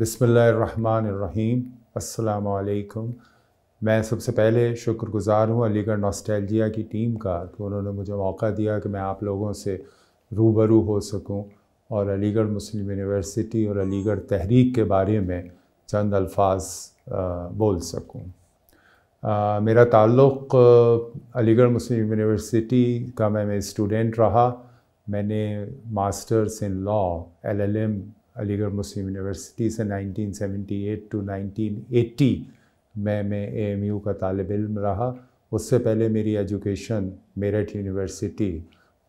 बिसमीम असलकम मैं सबसे पहले शुक्रगुज़ार हूँ अलीगढ़ नॉस्टैल्जिया की टीम का कि उन्होंने मुझे मौका दिया कि मैं आप लोगों से रूबरू हो सकूं और अलीगढ़ मुस्लिम यूनिवर्सिटी और अलीगढ़ तहरीक के बारे में चंद अल्फाज बोल सकूं। आ, मेरा ताल्लुक़ अलीगढ़ मुस्लिम यूनिवर्सिटी का मैं, मैं स्टूडेंट रहा मैंने masters in law LLM Aligarh Muslim university से 1978 टू 1980 में मैं एम यू का तालब इल्म रहा उससे पहले मेरी एजुकेशन मेरठ यूनिवर्सिटी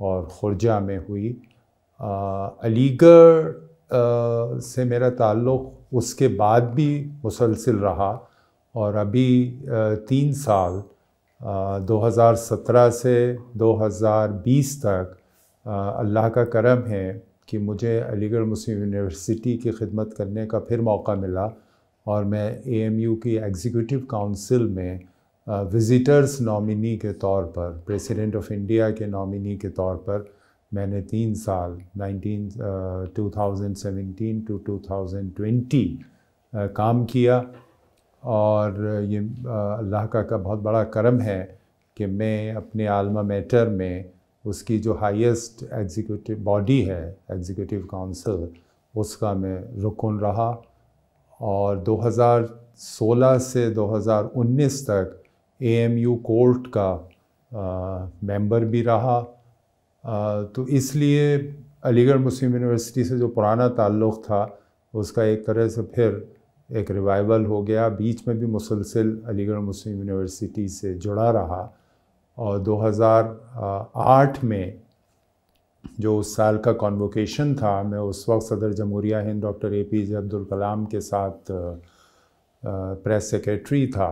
और खुर्जा में हुई अलीगढ़ से मेरा ताल्लुक़ उसके बाद भी मुसलसिल रहा और अभी आ, तीन साल आ, 2017 से 2020 तक अल्लाह का करम है कि मुझे अलीगढ़ मुस्लिम यूनिवर्सिटी की खिदमत करने का फिर मौका मिला और मैं एएमयू की एग्जीक्यूटिव काउंसिल में विज़िटर्स नॉमिनी के तौर पर प्रेसिडेंट ऑफ इंडिया के नॉमिनी के तौर पर मैंने तीन साल थाउजेंड 2017 टू थाउजेंड ट्वेंटी काम किया और ये अल्लाह का, का बहुत बड़ा करम है कि मैं अपने आलमा मैटर में उसकी जो हाईएस्ट एग्जीक्यूटिव बॉडी है एग्जीक्यूटिव काउंसिल उसका मैं रुकन रहा और 2016 से 2019 तक एएमयू कोर्ट का आ, मेंबर भी रहा आ, तो इसलिए अलीगढ़ मुस्लिम यूनिवर्सिटी से जो पुराना ताल्लुक़ था उसका एक तरह से फिर एक रिवाइवल हो गया बीच में भी मुसलसिल अलीगढ़ मुस्लिम यूनिवर्सिटी से जुड़ा रहा और 2008 में जो उस साल का कॉन्वोकेशन था मैं उस वक्त सदर जमहूरिया Hind doctor A P J Abdul Kalam के साथ प्रेस सेक्रेटरी था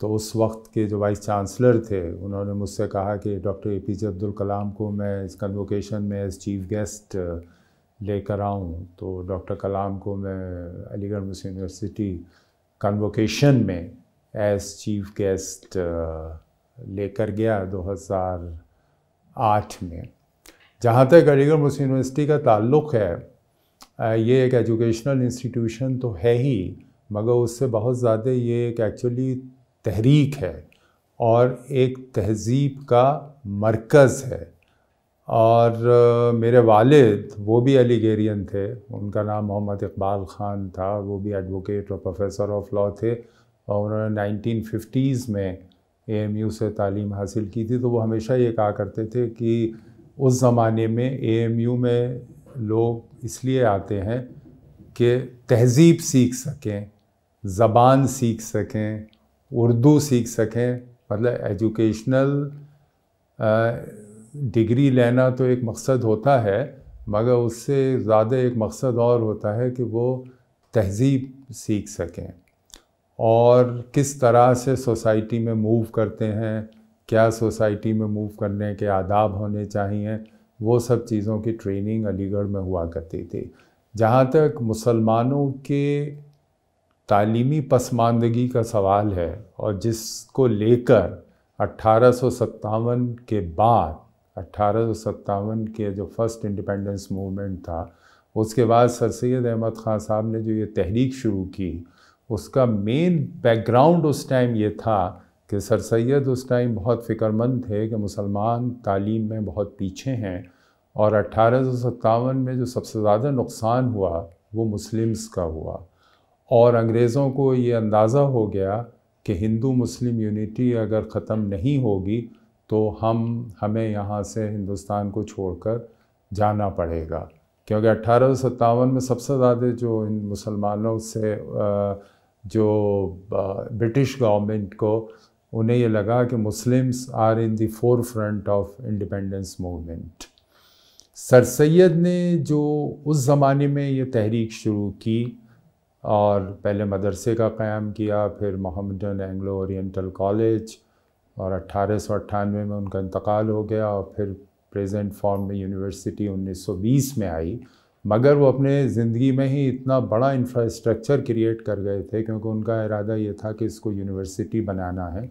तो उस वक्त के जो वाइस चांसलर थे उन्होंने मुझसे कहा कि doctor A P J Abdul Kalam को मैं इस कन्वोकेशन में एज चीफ गेस्ट लेकर आऊँ तो डॉक्टर कलाम को मैं अलीगढ़ मुस्लिम यूनिवर्सिटी कन्वोकेशन में एज चीफ गेस्ट लेकर गया 2008 में जहाँ तक अलीगढ़ मुस्लिम यूनिवर्सिटी का ताल्लुक़ है ये एक एजुकेशनल इंस्टीट्यूशन तो है ही मगर उससे बहुत ज़्यादा ये एक एक्चुअली तहरीक है और एक तहज़ीब का मरकज़ है और मेरे वालिद वो भी अलीगेरियन थे उनका नाम मोहम्मद इकबाल ख़ान था वो भी एडवोकेट और प्रोफेसर ऑफ लॉ थे और उन्होंने नाइनटीन में यू से तालीम हासिल की थी तो वो हमेशा ये कहा करते थे कि उस ज़माने में यू में लोग इसलिए आते हैं कि तहज़ीब सीख सकें ज़बान सीख सकें उर्दू सीख सकें मतलब एजुकेशनल डिग्री लेना तो एक मकसद होता है मगर उससे ज़्यादा एक मकसद और होता है कि वो तहज़ीब सीख सकें और किस तरह से सोसाइटी में मूव करते हैं क्या सोसाइटी में मूव करने के आदाब होने चाहिए वो सब चीज़ों की ट्रेनिंग अलीगढ़ में हुआ करती थी जहाँ तक मुसलमानों के तालीमी पसमानदगी का सवाल है और जिसको लेकर अट्ठारह के बाद अट्ठारह के जो फर्स्ट इंडिपेंडेंस मूवमेंट था उसके बाद सर सैद अहमद ख़ान साहब ने जो ये तहरीक शुरू की उसका मेन बैकग्राउंड उस टाइम ये था कि सर सैद उस टाइम बहुत फ़िक्रमंद थे कि मुसलमान तालीम में बहुत पीछे हैं और अट्ठारह में जो सबसे ज़्यादा नुकसान हुआ वो मुस्लिम्स का हुआ और अंग्रेज़ों को ये अंदाज़ा हो गया कि हिंदू मुस्लिम यूनिटी अगर ख़त्म नहीं होगी तो हम हमें यहाँ से हिंदुस्तान को छोड़कर जाना पड़ेगा क्योंकि अट्ठारह में सबसे ज़्यादा जो मुसलमानों से आ, जो ब्रिटिश गवर्नमेंट को उन्हें ये लगा कि Muslims are in the forefront of independence movement sir Syed ने जो उस ज़माने में ये तहरीक शुरू की और पहले मदरसे का क़्याम किया फिर मोहम्मदन एंग्लो ओरिएंटल कॉलेज और अट्ठारह में उनका इंतकाल हो गया और फिर प्रेजेंट फॉर्म में यूनिवर्सिटी 1920 में आई मगर वो अपने ज़िंदगी में ही इतना बड़ा इंफ्रास्ट्रक्चर क्रिएट कर गए थे क्योंकि उनका इरादा ये था कि इसको यूनिवर्सिटी बनाना है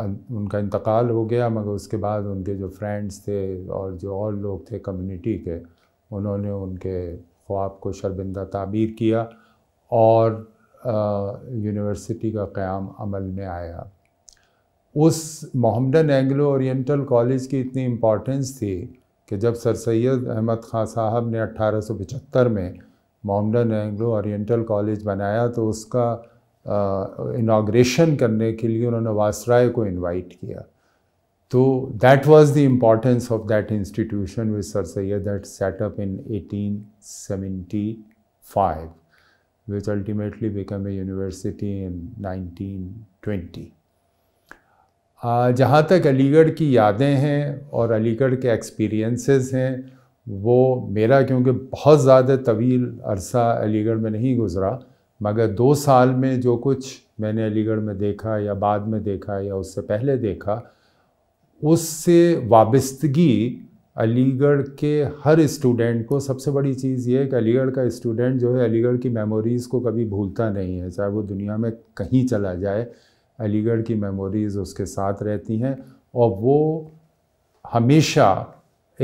उनका इंतकाल हो गया मगर उसके बाद उनके जो फ्रेंड्स थे और जो और लोग थे कम्युनिटी के उन्होंने उनके ख्वाब को शर्मिंदा ताबीर किया और यूनिवर्सिटी का क़्याम अमल में आया उस मोहम्मदन एंग्लो ओरिएंटल कॉलेज की इतनी इम्पोर्टेंस थी कि जब सर सैद अहमद ख़ान साहब ने 1875 में मॉमडन एंग्लो ओरिएंटल कॉलेज बनाया तो उसका इनाग्रेशन करने के लिए उन्होंने वासराय को इनवाइट किया तो that was the importance of that institution with sir Syed that setup in 1875 which ultimately become a university in 1920. जहाँ तक अलीगढ़ की यादें हैं और अलीगढ़ के एक्सपीरियंसेस हैं वो मेरा क्योंकि बहुत ज़्यादा तवील अरसा अलीगढ़ में नहीं गुज़रा मगर दो साल में जो कुछ मैंने अलीगढ़ में देखा या बाद में देखा या उससे पहले देखा उससे वाबस्तगी अलीगढ़ के हर स्टूडेंट को सबसे बड़ी चीज़ ये है कि अलीगढ़ का स्टूडेंट जो है अलीगढ़ की मेमोरीज़ को कभी भूलता नहीं है चाहे वो दुनिया में कहीं चला जाए अलीगढ़ की मेमोरीज़ उसके साथ रहती हैं और वो हमेशा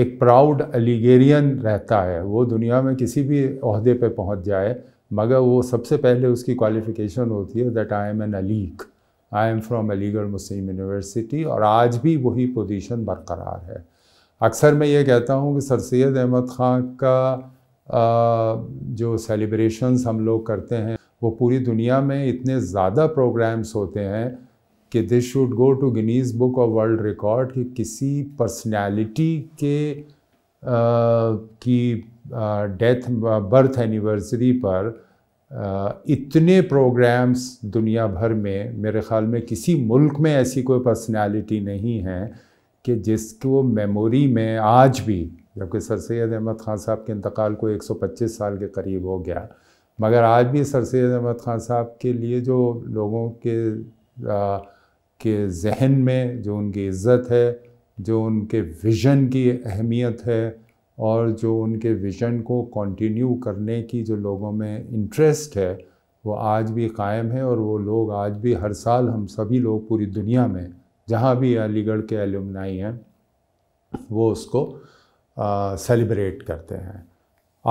एक प्राउड अलीगेरियन रहता है वो दुनिया में किसी भी अहदे पे पहुंच जाए मगर वो सबसे पहले उसकी क्वालिफ़िकेशन होती है that I am an Alig I am from Aligarh Muslim university और आज भी वही पोजीशन बरकरार है अक्सर मैं ये कहता हूँ कि सर सैद अहमद ख़ान का आ, जो सेलिब्रेशंस हम लोग करते हैं वो पूरी दुनिया में इतने ज़्यादा प्रोग्राम्स होते हैं कि this should go to Guinness book of world record कि किसी पर्सनालिटी के आ, की डेथ बर्थ एनिवर्सरी पर आ, इतने प्रोग्राम्स दुनिया भर में मेरे ख़्याल में किसी मुल्क में ऐसी कोई पर्सनालिटी नहीं है कि जिसको मेमोरी में आज भी जबकि सर सैद अहमद ख़ान साहब के इंतकाल को 125 साल के करीब हो गया मगर आज भी सर सैद अहमद ख़ान साहब के लिए जो लोगों के आ, के जहन में जो उनकी इज़्ज़त है जो उनके विज़न की अहमियत है और जो उनके विज़न को कंटिन्यू करने की जो लोगों में इंटरेस्ट है वो आज भी कायम है और वो लोग आज भी हर साल हम सभी लोग पूरी दुनिया में जहाँ भी अलीगढ़ के एलुमनाई हैं वो उसको सेलिब्रेट करते हैं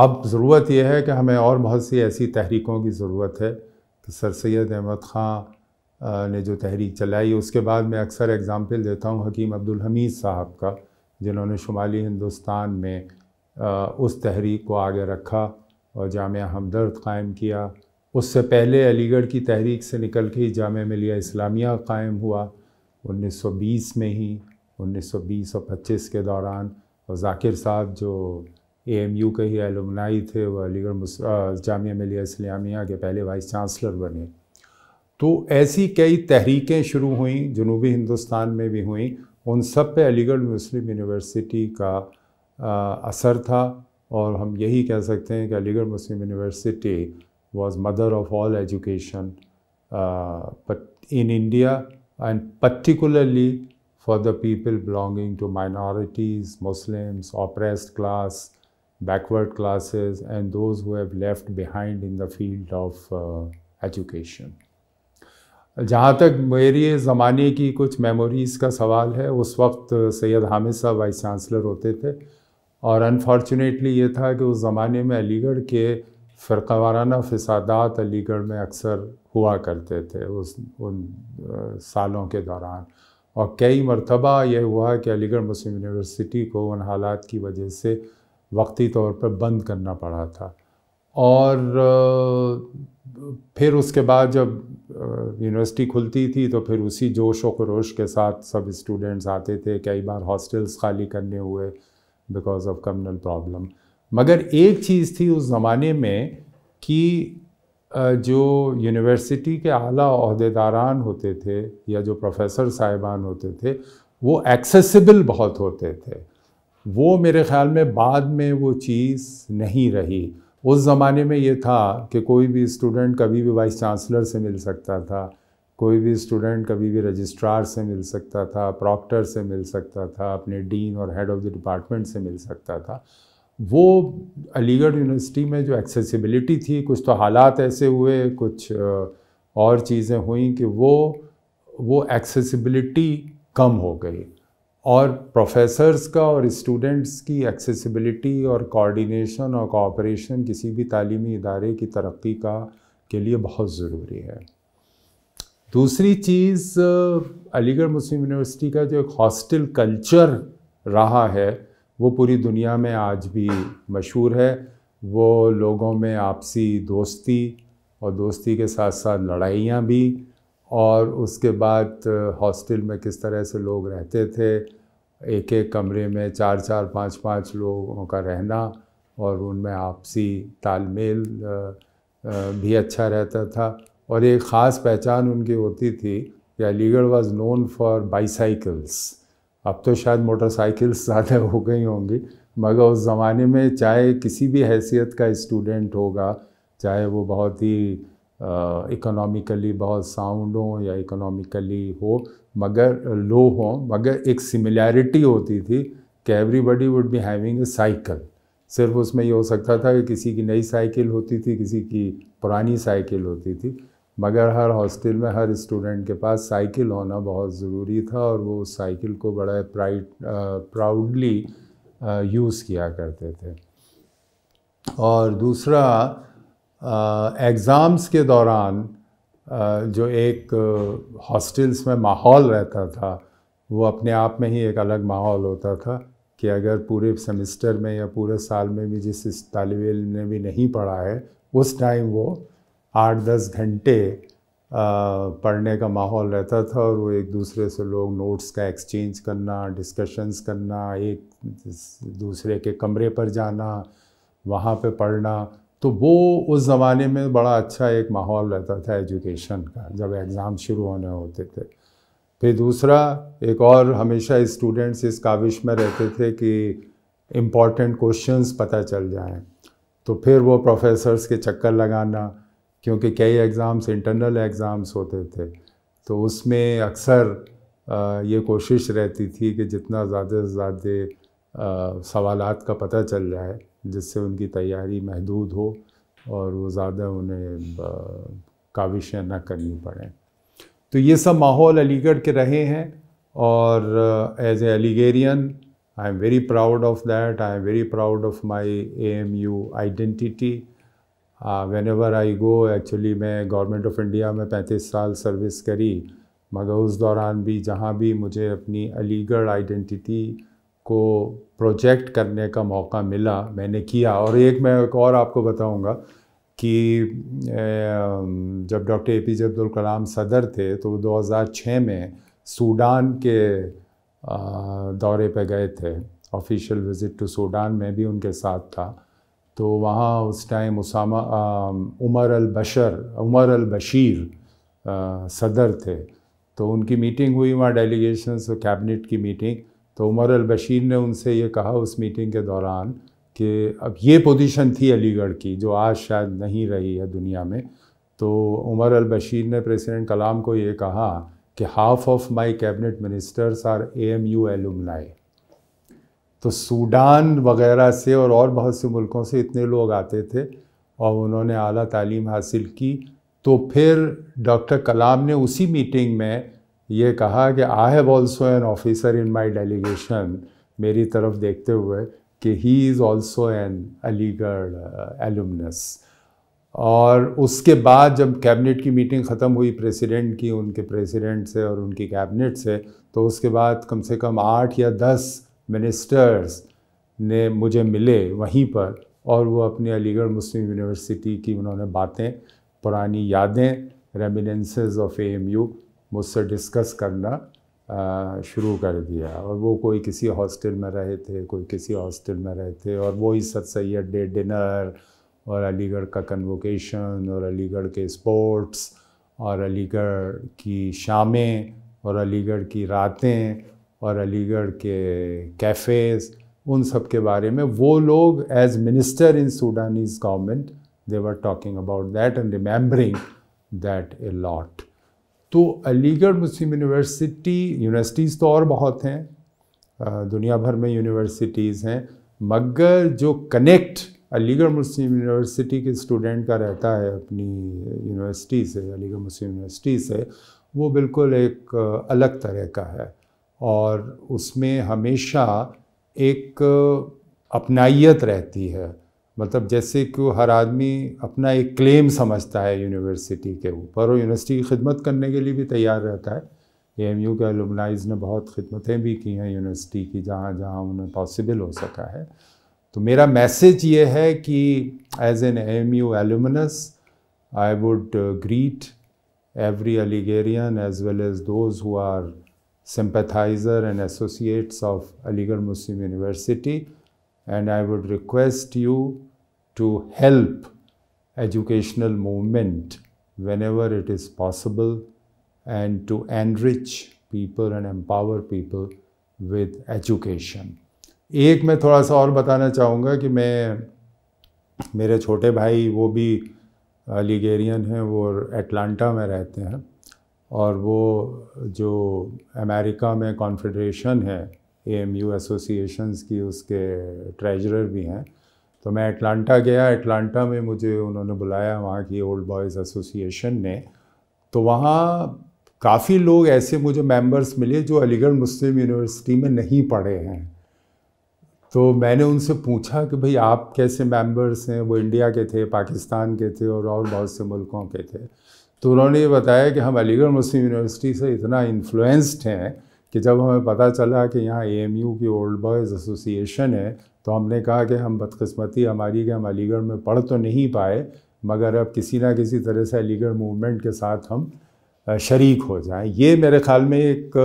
अब ज़रूरत यह है कि हमें और बहुत सी ऐसी तहरीकों की ज़रूरत है कि तो सर सैद अहमद ख़ान ने जो तहरीक चलाई उसके बाद मैं अक्सर एग्ज़ाम्पल देता हूँ हकीम अब्दुल हमीद साहब का जिन्होंने शुमाली हिंदुस्तान में उस तहरीक को आगे रखा और जाम हमदर्द कायम किया उससे पहले अलीगढ़ की तहरीक से निकल के जाम मिलिया इस्लामिया कायम हुआ 1920 में ही 1920 और 25 के दौरान और जाकिर साहब जो एम यू के ही एलुमनाई थे वह अलीगढ़ जामिया मिलिया इस्लामिया के पहले वाइस चांसलर बने तो ऐसी कई तहरीकें शुरू हुई जनूबी हिंदुस्तान में भी हुई उन सब पे अलीगढ़ मुस्लिम यूनिवर्सिटी का आ, असर था और हम यही कह सकते हैं कि अलीगढ़ मुस्लिम university was mother of all education in India and particularly for the people belonging to minorities Muslims oppressed class backward classes and those who have left behind in the field of education uh, जहाँ तक मेरे ज़माने की कुछ memories का सवाल है उस वक्त सैयद हामिद साहब वाइस चांसलर होते थे और अनफॉर्चुनेटली ये था कि उस ज़माने में अलीगढ़ के फ़िरकवाराना फसादात अलीगढ़ में अक्सर हुआ करते थे उस उन सालों के दौरान और कई मरतबा यह हुआ कि अलीगढ़ मुस्लिम यूनिवर्सिटी को उन हालात की वजह से वक्ती तौर पर बंद करना पड़ा था और फिर उसके बाद जब यूनिवर्सिटी खुलती थी तो फिर उसी जोश और खरोश के साथ सब स्टूडेंट्स आते थे कई बार हॉस्टल्स खाली करने हुए बिकॉज ऑफ कम्युनल प्रॉब्लम मगर एक चीज़ थी उस ज़माने में कि जो यूनिवर्सिटी के आला अहदेदारान होते थे या जो प्रोफेसर साहिबान होते थे वो एक्सेसिबल बहुत होते थे वो मेरे ख़्याल में बाद में वो चीज़ नहीं रही उस ज़माने में ये था कि कोई भी स्टूडेंट कभी भी वाइस चांसलर से मिल सकता था कोई भी स्टूडेंट कभी भी रजिस्ट्रार से मिल सकता था प्रॉक्टर से मिल सकता था अपने डीन और हेड ऑफ़ द डिपार्टमेंट से मिल सकता था वो अलीगढ़ यूनिवर्सिटी में जो एक्सेसिबिलिटी थी कुछ तो हालात ऐसे हुए कुछ और चीज़ें हुई कि वो वो एक्सेसिबिलिटी कम हो गई और प्रोफेसर्स का और स्टूडेंट्स की एक्सेसिबिलिटी और कोऑर्डिनेशन और कोऑपरेशन किसी भी तालीमी इदारे की तरक्की का के लिए बहुत ज़रूरी है दूसरी चीज़ अलीगढ़ मुस्लिम यूनिवर्सिटी का जो एक हॉस्टल कल्चर रहा है वो पूरी दुनिया में आज भी मशहूर है वो लोगों में आपसी दोस्ती और दोस्ती के साथ साथ लड़ाइयाँ भी और उसके बाद हॉस्टल में किस तरह से लोग रहते थे एक एक कमरे में चार चार पाँच पाँच लोगों का रहना और उनमें आपसी तालमेल भी अच्छा रहता था और एक ख़ास पहचान उनकी होती थी कि Aligarh was known for bicycles अब तो शायद मोटरसाइकिल्स ज़्यादा हो गई होंगी मगर उस ज़माने में चाहे किसी भी हैसियत का स्टूडेंट होगा चाहे वो बहुत ही इकोनॉमिकली बहुत साउंड हो या इकोनॉमिकली हो मगर लो हो मगर एक सिमिलैरिटी होती थी कि everybody would be having a cycle सिर्फ उसमें ये हो सकता था कि किसी की नई साइकिल होती थी किसी की पुरानी साइकिल होती थी मगर हर हॉस्टल में हर स्टूडेंट के पास साइकिल होना बहुत ज़रूरी था और वो उस साइकिल को बड़ा प्राइड प्राउडली यूज़ किया करते थे और दूसरा एग्ज़ाम्स के दौरान जो एक हॉस्टल्स में माहौल रहता था वो अपने आप में ही एक अलग माहौल होता था कि अगर पूरे सेमेस्टर में या पूरे साल में भी जिस तालब इम ने भी नहीं पढ़ा है उस टाइम वो आठ दस घंटे पढ़ने का माहौल रहता था और वो एक दूसरे से लोग नोट्स का एक्सचेंज करना डिस्कशंस करना एक दूसरे के कमरे पर जाना वहाँ पे पढ़ना तो वो उस ज़माने में बड़ा अच्छा एक माहौल रहता था एजुकेशन का जब एग्ज़ाम शुरू होने होते थे फिर दूसरा एक और हमेशा स्टूडेंट्स इस काविश में रहते थे कि इम्पॉर्टेंट क्वेश्चंस पता चल जाएं तो फिर वो प्रोफेसर्स के चक्कर लगाना क्योंकि कई एग्ज़ाम्स इंटरनल एग्ज़ाम्स होते थे तो उसमें अक्सर ये कोशिश रहती थी कि जितना ज़्यादा से ज़्यादा सवालत का पता चल जाए जिससे उनकी तैयारी महदूद हो और वो ज़्यादा उन्हें काविशें ना करनी पड़ें तो ये सब माहौल अलीगढ़ के रहे हैं और as a Aligarian I am very proud of that I am very proud of my A M U identity whenever I go actually मैं गवर्नमेंट ऑफ इंडिया में पैंतीस साल सर्विस करी मगर उस दौरान भी जहाँ भी मुझे अपनी अलीगढ़ आइडेंटिटी को प्रोजेक्ट करने का मौका मिला मैंने किया और एक मैं एक और आपको बताऊंगा कि जब doctor A P J Abdul Kalam सदर थे तो 2006 में सूडान के दौरे पर गए थे ऑफिशियल विज़िट टू सूडान में भी उनके साथ था तो वहाँ उस time Usama Omar al Bashar Omar al Bashir सदर थे तो उनकी मीटिंग हुई वहाँ डेलीगेशन कैबिनेट की मीटिंग तो उमर अलबशीर ने उनसे ये कहा उस मीटिंग के दौरान कि अब ये पोजीशन थी अलीगढ़ की जो आज शायद नहीं रही है दुनिया में तो उमर अलबशीर ने प्रेसिडेंट कलाम को ये कहा कि half of my cabinet ministers are A M U alumni तो सूडान वगैरह से और और बहुत से मुल्कों से इतने लोग आते थे और उन्होंने अली तालीम हासिल की तो फिर डॉक्टर कलाम ने उसी मीटिंग में ये कहा कि I have also an officer in my delegation मेरी तरफ देखते हुए कि he is also an Aligarh alumnus और उसके बाद जब कैबिनेट की मीटिंग ख़त्म हुई प्रेसिडेंट की उनके प्रेसिडेंट से और उनकी कैबिनेट से तो उसके बाद कम से कम आठ या दस मिनिस्टर्स ने मुझे मिले वहीं पर और वो अपने अलीगढ़ मुस्लिम यूनिवर्सिटी की उन्होंने बातें पुरानी यादें reminiscences of A M U मुझसे डिस्कस करना शुरू कर दिया और वो कोई किसी हॉस्टल में रहे थे कोई किसी हॉस्टल में रहे थे और वो ही सत सैद डे डिनर और अलीगढ़ का कन्वोकेशन और अलीगढ़ के स्पोर्ट्स और अलीगढ़ की शामें और अलीगढ़ की रातें और अलीगढ़ के कैफ़ेज़ उन सब के बारे में वो लोग as minister in Sudanese government they were talking about that and remembering that a lot to Aligarh Muslim university universities तो और बहुत हैं दुनिया भर में यूनिवर्सिटीज़ हैं मगर जो कनेक्ट अलीगढ़ मुस्लिम यूनिवर्सिटी के स्टूडेंट का रहता है अपनी यूनिवर्सिटी से अलीगढ़ मुस्लिम यूनिवर्सिटी से वो बिल्कुल एक अलग तरह का है और उसमें हमेशा एक अपनाइत रहती है मतलब जैसे कि हर आदमी अपना एक क्लेम समझता है यूनिवर्सिटी के ऊपर और यूनिवर्सिटी की खिदमत करने के लिए भी तैयार रहता है ए एम यू के अलमनाइज़ ने बहुत खिदमतें भी की हैं यूनिवर्सिटी की जहाँ जहाँ उन्हें पॉसिबल हो सका है तो मेरा मैसेज ये है कि as an M U alumnus I would greet every Aligarian as well as those who are sympathizer and associates of Aligarh Muslim University and I would request you to help educational movement whenever it is possible and to enrich people and empower people with education. एक मैं थोड़ा सा और बताना चाहूँगा कि मैं मेरे छोटे भाई वो भी लीगेरियन हैं वो एटलांटा में रहते हैं और वो जो अमेरिका में कॉन्फेडरेशन है ए एम यू एसोसिएशन की उसके ट्रेजरर भी हैं तो मैं अटलांटा गया अटलांटा में मुझे उन्होंने बुलाया वहाँ की ओल्ड बॉयज़ एसोसिएशन ने तो वहाँ काफ़ी लोग ऐसे मुझे मेंबर्स मिले जो अलीगढ़ मुस्लिम यूनिवर्सिटी में नहीं पढ़े हैं तो मैंने उनसे पूछा कि भाई आप कैसे मेंबर्स हैं वो इंडिया के थे पाकिस्तान के थे और और बहुत से मुल्कों के थे तो उन्होंने ये बताया कि हम अलीगढ़ मुस्लिम यूनिवर्सिटी से इतना इन्फ्लुएंस्ड हैं कि जब हमें पता चला कि यहाँ ए की ओल्ड बॉयज़ एसोसिएशन है तो हमने कहा कि हम बदकस्मती हमारी कि हम अलीगढ़ में पढ़ तो नहीं पाए मगर अब किसी ना किसी तरह से अलीगढ़ मूवमेंट के साथ हम शरीक हो जाएं ये मेरे ख़्याल में एक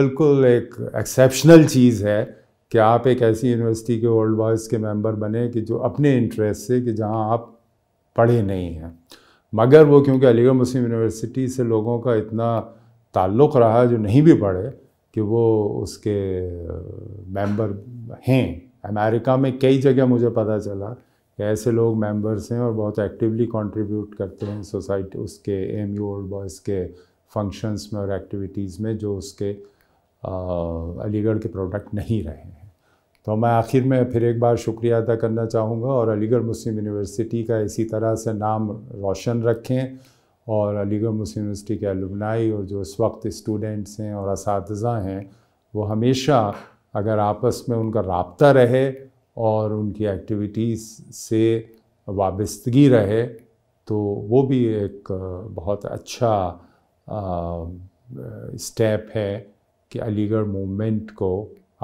बिल्कुल एक एक्सेप्शनल चीज़ है कि आप एक ऐसी यूनिवर्सिटी के ओल्ड बॉयज़ के मेंबर बने कि जो अपने इंटरेस्ट से कि जहाँ आप पढ़े नहीं हैं मगर वो क्योंकि अलीगढ़ मुस्लिम यूनिवर्सिटी से लोगों का इतना ताल्लुक़ रहा जो नहीं भी पढ़े कि वो उसके मेंबर हैं अमेरिका में कई जगह मुझे पता चला कि ऐसे लोग मेंबर्स हैं और बहुत एक्टिवली कंट्रीब्यूट करते हैं सोसाइटी उसके एम यू ओल्ड बॉयज़ के फंक्शंस में और एक्टिविटीज़ में जो उसके अलीगढ़ के प्रोडक्ट नहीं रहे हैं तो मैं आखिर में फिर एक बार शुक्रिया अदा करना चाहूँगा और अलीगढ़ मुस्लिम यूनिवर्सिटी का इसी तरह से नाम रोशन रखें और अलीगढ़ मुस्लिम यूनिवर्सिटी के अलumni और जो इस वक्त स्टूडेंट्स हैं और इस हैं वो हमेशा अगर आपस में उनका रबता रहे और उनकी एक्टिविटीज़ से वाबस्तगी रहे तो वो भी एक बहुत अच्छा स्टेप है कि अलीगढ़ मूवमेंट को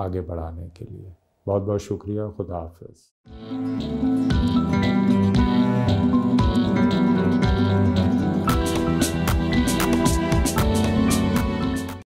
आगे बढ़ाने के लिए बहुत बहुत शुक्रिया खुदा हाफ